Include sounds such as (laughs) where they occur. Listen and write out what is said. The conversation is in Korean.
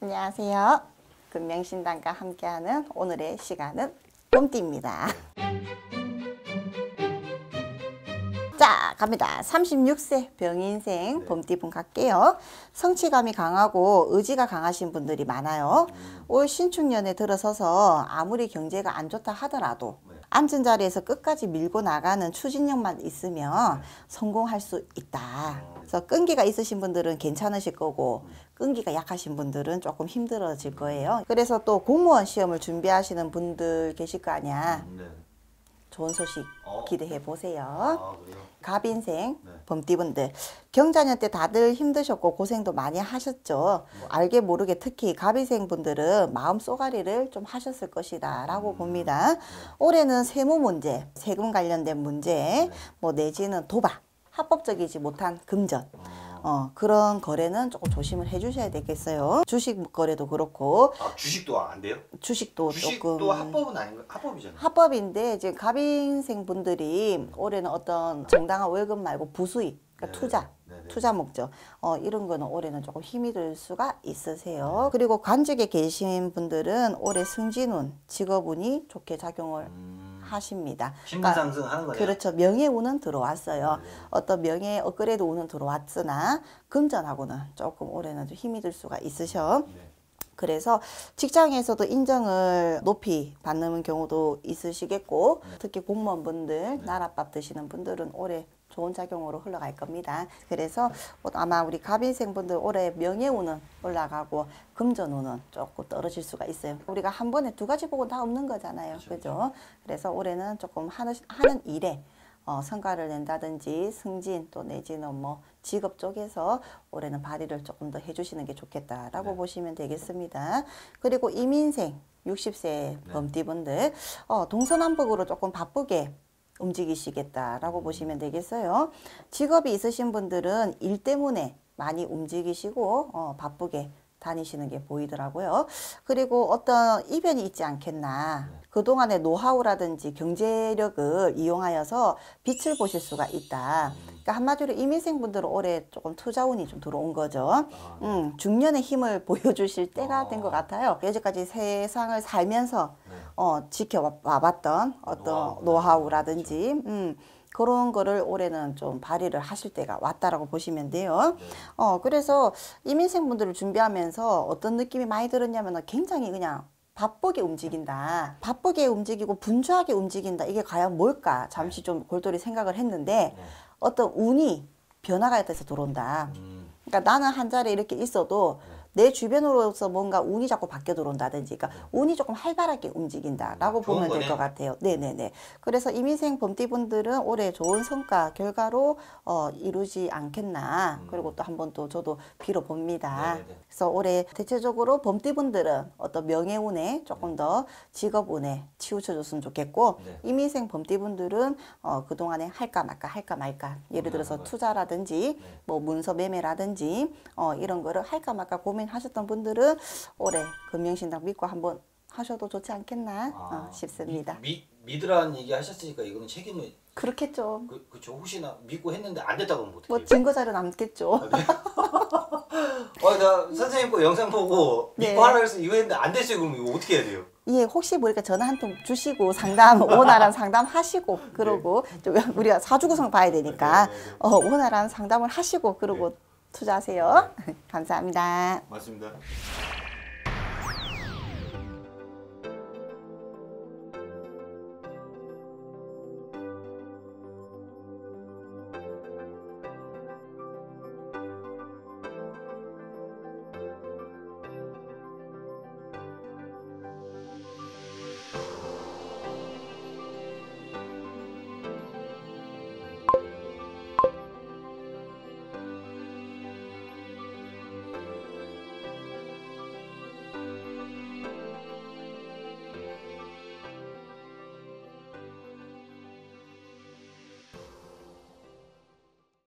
안녕하세요. 금명신당과 함께하는 오늘의 시간은 봄띠입니다. 자 갑니다. 36세 병인생 네. 봄띠분 갈게요. 성취감이 강하고 의지가 강하신 분들이 많아요. 음. 올 신축년에 들어서서 아무리 경제가 안 좋다 하더라도 네. 앉은 자리에서 끝까지 밀고 나가는 추진력만 있으면 네. 성공할 수 있다. 아. 그래서 끈기가 있으신 분들은 괜찮으실 거고 끈기가 약하신 분들은 조금 힘들어질 거예요. 그래서 또 공무원 시험을 준비하시는 분들 계실 거 아니야. 음, 네. 좋은 소식 어, 기대해 보세요. 아, 갑인생 범띠분들 네. 경자년 때 다들 힘드셨고 고생도 많이 하셨죠. 뭐. 알게 모르게 특히 갑인생 분들은 마음 쏘가리를 좀 하셨을 것이다 라고 음, 봅니다. 네. 올해는 세무 문제, 세금 관련된 문제, 네. 뭐 내지는 도박, 합법적이지 못한 금전 어. 어. 어, 그런 거래는 조금 조심을 해주셔야 되겠어요. 주식 거래도 그렇고 아, 주식도 안 돼요? 주식도 주식도 조금 합법은 아닌가 합법이잖아요. 합법인데 이제 가빙생 분들이 올해는 어떤 정당한 월급 말고 부수익, 그러니까 네. 투자 네네. 네. 투자 목적 어, 이런 거는 올해는 조금 힘이 들 수가 있으세요. 네. 그리고 관직에 계신 분들은 올해 승진운 직업운이 좋게 작용을 음. 하십니다. 신분 그러니까 상승하는 거예요. 그렇죠. 명예운은 들어왔어요. 네. 어떤 명예 업그레이드 운은 들어왔으나 금전하고는 조금 올해는 좀 힘이 들 수가 있으셔. 네. 그래서 직장에서도 인정을 높이 받는 경우도 있으시겠고 네. 특히 공무원분들 네. 나랏밥 드시는 분들은 올해 좋은 작용으로 흘러갈 겁니다. 그래서 아마 우리 갑인생분들 올해 명예운은 올라가고 금전운은 조금 떨어질 수가 있어요. 우리가 한 번에 두 가지 복은 다 없는 거잖아요. 그렇죠, 그죠? 그렇죠. 그래서 올해는 조금 하는, 하는 일에 어, 성과를 낸다든지 승진 또 내지는 뭐 직업 쪽에서 올해는 발휘를 조금 더 해주시는 게 좋겠다라고 네. 보시면 되겠습니다. 그리고 이민생 60세 범띠분들 네. 어, 동서남북으로 조금 바쁘게 움직이시겠다라고 보시면 되겠어요. 직업이 있으신 분들은 일 때문에 많이 움직이시고 어, 바쁘게 다니시는 게 보이더라고요. 그리고 어떤 이변이 있지 않겠나. 네. 그동안의 노하우라든지 경제력을 이용하여서 빛을 보실 수가 있다. 그러니까 한마디로 이민생분들은 올해 조금 투자운이 좀 들어온 거죠. 아, 네. 음, 중년의 힘을 보여주실 때가 아. 된것 같아요. 여지까지 세상을 살면서 어, 지켜와봤던 어떤 노하우. 라든지 그렇죠. 음, 그런 거를 올해는 좀 발휘를 하실 때가 왔다라고 보시면 돼요. 네. 어, 그래서 이민생 분들을 준비하면서 어떤 느낌이 많이 들었냐면 굉장히 그냥 바쁘게 움직인다. 바쁘게 움직이고 분주하게 움직인다. 이게 과연 뭘까? 잠시 네. 좀 골똘히 생각을 했는데 네. 어떤 운이 변화가 돼서 들어온다. 음. 그러니까 나는 한 자리에 이렇게 있어도 네. 내 주변으로서 뭔가 운이 자꾸 바뀌어 들어온다든지 그러니까 음. 운이 조금 활발하게 움직인다라고 음, 보면 될 것 같아요. 네네네. 그래서 이민생 범띠분들은 올해 좋은 성과 결과로 어, 이루지 않겠나 음. 그리고 또 한번 또 저도 빌어봅니다. 네네. 그래서 올해 대체적으로 범띠분들은 어떤 명예운에 조금 음. 더 직업운에 치우쳐줬으면 좋겠고 네. 이민생 범띠분들은 어, 그동안에 할까 말까 할까 말까 예를 들어서 투자라든지 네. 뭐 문서 매매라든지 어, 이런 거를 할까 말까 고민 고민하셨던 분들은 올해 금융신당 믿고 한번 하셔도 좋지 않겠나 아, 어, 싶습니다. 미, 믿으라는 얘기 하셨으니까 이거는 책임을 그렇겠죠. 그, 그죠 혹시나 믿고 했는데 안 됐다 그러면 어떻게 뭐 증거 자료 남겠죠. 아, 네. 아, (laughs) 나 선생님 거 영상 보고 믿고 네. 하라 해서 이거 했는데 안 됐어요. 그럼 이거 어떻게 해야 돼요? 예, 혹시 모르니까 뭐 전화 한 통 주시고 상담 원활한 (laughs) 상담 하시고 그러고 네. 좀 우리가 사주 구성 봐야 되니까 네, 네, 네, 네. 어, 원활한 상담을 하시고 그러고 네. 투자하세요. (laughs) 감사합니다. 맞습니다.